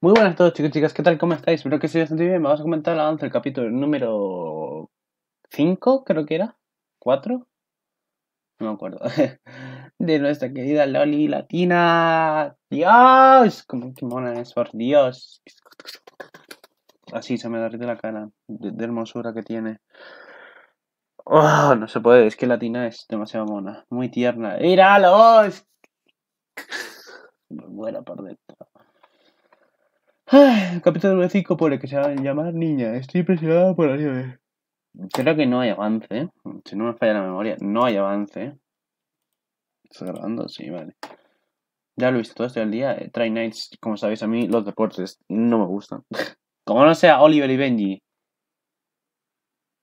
Muy buenas a todos chicos y chicas, ¿qué tal? ¿Cómo estáis? Espero que estéis bastante bien. Vamos a comentar el avance del capítulo número 5, creo que era. ¿4? No me acuerdo. de nuestra querida Loli Latina. ¡Dios! ¡Cómo que mona es, por Dios. Así se me da de la cara de, hermosura que tiene. Oh, no se puede, es que Latina es demasiado mona. Muy tierna. ¡Míralos! Buena por dentro capítulo 5 por el que se va a llamar Niña. Estoy impresionada por la Creo que no hay avance. Si no me falla la memoria, no hay avance. grabando? Sí, vale. Ya lo he visto todo este día. Eh, Try Nights, como sabéis, a mí los deportes no me gustan. como no sea Oliver y Benji.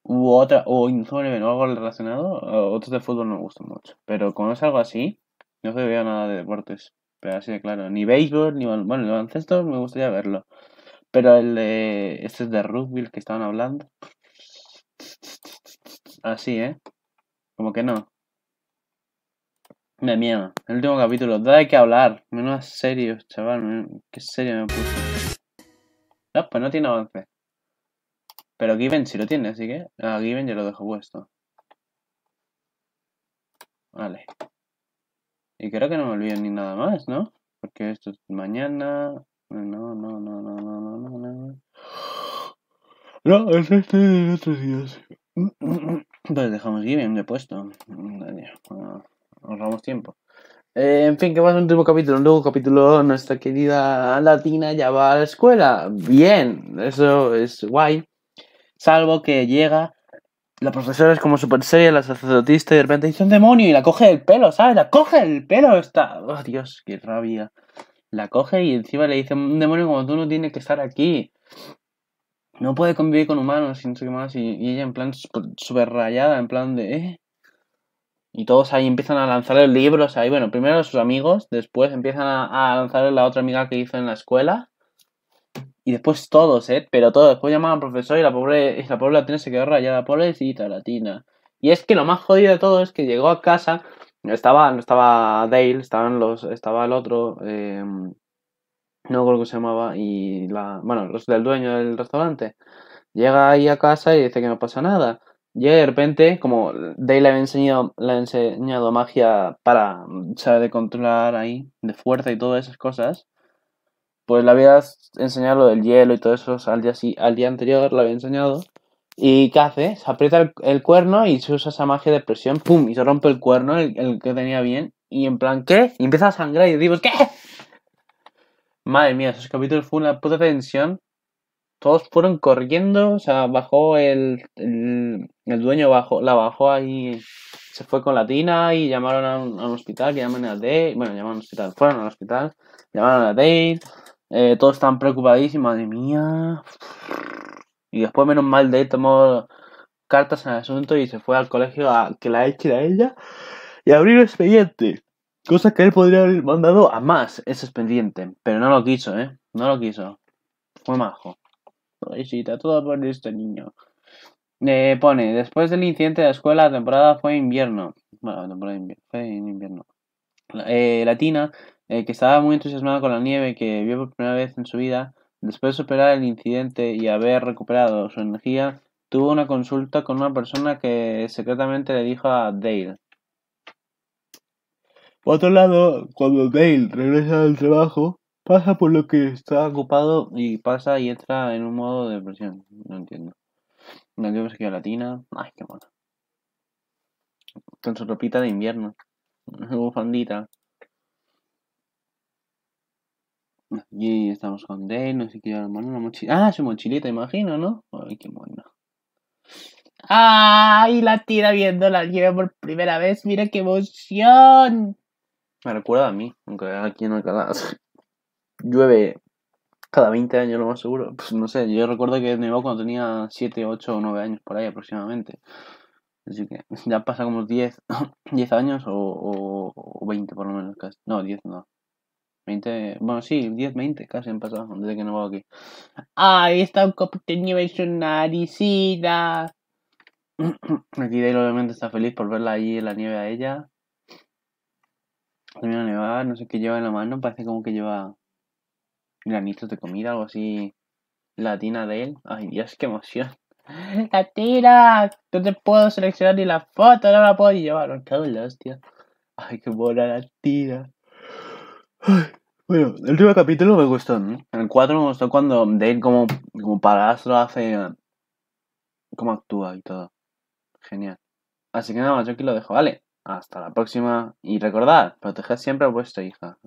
U otra, o Inzone o algo relacionado, eh, otros de fútbol no me gustan mucho. Pero como es algo así, no se veo nada de deportes así de claro. Ni béisbol, ni bueno, el baloncesto me gustaría verlo. Pero el de. Este es de rugby el que estaban hablando. Así, ¿eh? Como que no. Me miedo. El último capítulo. Da hay que hablar. Menos serio chaval. Qué serio me puse. No, pues no tiene avance. Pero Given si lo tiene, así que. A ah, Given ya lo dejo puesto. Vale. Y creo que no me olviden ni nada más, ¿no? Porque esto es mañana. No, no, no, no, no, no, no, no. es este de otros días. Pues dejamos bien, de puesto. Ahorramos tiempo. Eh, en fin, que más un último capítulo. Un nuevo capítulo. Nuestra querida latina ya va a la escuela. Bien, eso es guay. Salvo que llega la profesora es como super seria, la sacerdotista, y de repente dice un demonio y la coge del pelo, ¿sabes? La coge el pelo, está. Oh, Dios, qué rabia. La coge y encima le dice un demonio como tú no tiene que estar aquí. No puede convivir con humanos y no sé qué más. Y, ella en plan pues, súper rayada, en plan de... Eh". Y todos ahí empiezan a lanzarle libros ahí. Bueno, primero sus amigos, después empiezan a, lanzarle la otra amiga que hizo en la escuela. Y después todos, ¿eh? Pero todos. Después llamaban al profesor y la pobre, la pobre latina se quedó rayada. Pobrecita latina. Y es que lo más jodido de todo es que llegó a casa. Estaba, no estaba Dale, estaban los, estaba el otro. Em, no creo que se llamaba. Y la. Bueno, los del dueño del restaurante. Llega ahí a casa y dice que no pasa nada. Llega de repente, como Dale le ha enseñado, le ha enseñado magia para saber de controlar ahí, de fuerza y todas esas cosas pues le había enseñado lo del hielo y todo eso al día, al día anterior, lo había enseñado. ¿Y qué hace? Se aprieta el, cuerno y se usa esa magia de presión, ¡pum! Y se rompe el cuerno, el, que tenía bien. Y en plan, ¿qué? Y empieza a sangrar y digo, ¿qué? Madre mía, esos capítulos fue una puta tensión. Todos fueron corriendo, o sea, bajó el, el, dueño, bajó, la bajó ahí, se fue con la tina y llamaron a un, hospital, que llaman a Dave, bueno, llamaron al hospital, fueron al hospital, llamaron a Dave, eh, todos están preocupadísimos, madre mía. Y después, menos mal, de él tomó cartas en el asunto y se fue al colegio a que la eche a ella y abrir expediente. Cosa que él podría haber mandado a más ese expediente, pero no lo quiso, ¿eh? No lo quiso. Fue majo. está todo por este niño. Eh, pone, después del incidente de la escuela, la temporada fue invierno. Bueno, la temporada fue en invierno. Eh, Latina eh, que estaba muy entusiasmado con la nieve que vio por primera vez en su vida, después de superar el incidente y haber recuperado su energía, tuvo una consulta con una persona que secretamente le dijo a Dale. Por otro lado, cuando Dale regresa del trabajo, pasa por lo que está ocupado y pasa y entra en un modo de depresión. No entiendo. Una no, que latina. Ay, qué mono. Con su ropita de invierno. una bufandita. Y estamos con Dale, no sé qué lleva hermano, una mochila. Ah, su mochilita, imagino, ¿no? Ay, qué bueno. ¡Ay! La tira viendo la lleva por primera vez. ¡Mira qué emoción! Me recuerda a mí, aunque aquí en Alcalá llueve cada 20 años, lo más seguro. Pues no sé, yo recuerdo que nevó cuando tenía 7, 8 o 9 años por ahí aproximadamente. Así que ya pasa como 10, 10 años o, o, o 20 por lo menos casi. No, 10 no. 20, bueno, sí, 10, 20 casi han pasado desde que no voy aquí. ¡Ay, está un copo de nieve en su naricida! Aquí él obviamente está feliz por verla ahí en la nieve a ella. También nevada, no sé qué lleva en la mano, parece como que lleva granitos de comida, algo así. La tina de él. Ay, Dios, qué emoción. La tira, no te puedo seleccionar ni la foto, no la puedo llevar. Me hostia. Ay, qué buena la tira. Bueno, el último capítulo me gustó, ¿no? El 4 me gustó cuando Dale como, como Astro hace... cómo actúa y todo. Genial. Así que nada más, yo aquí lo dejo, ¿vale? Hasta la próxima. Y recordad, proteger siempre a vuestra hija.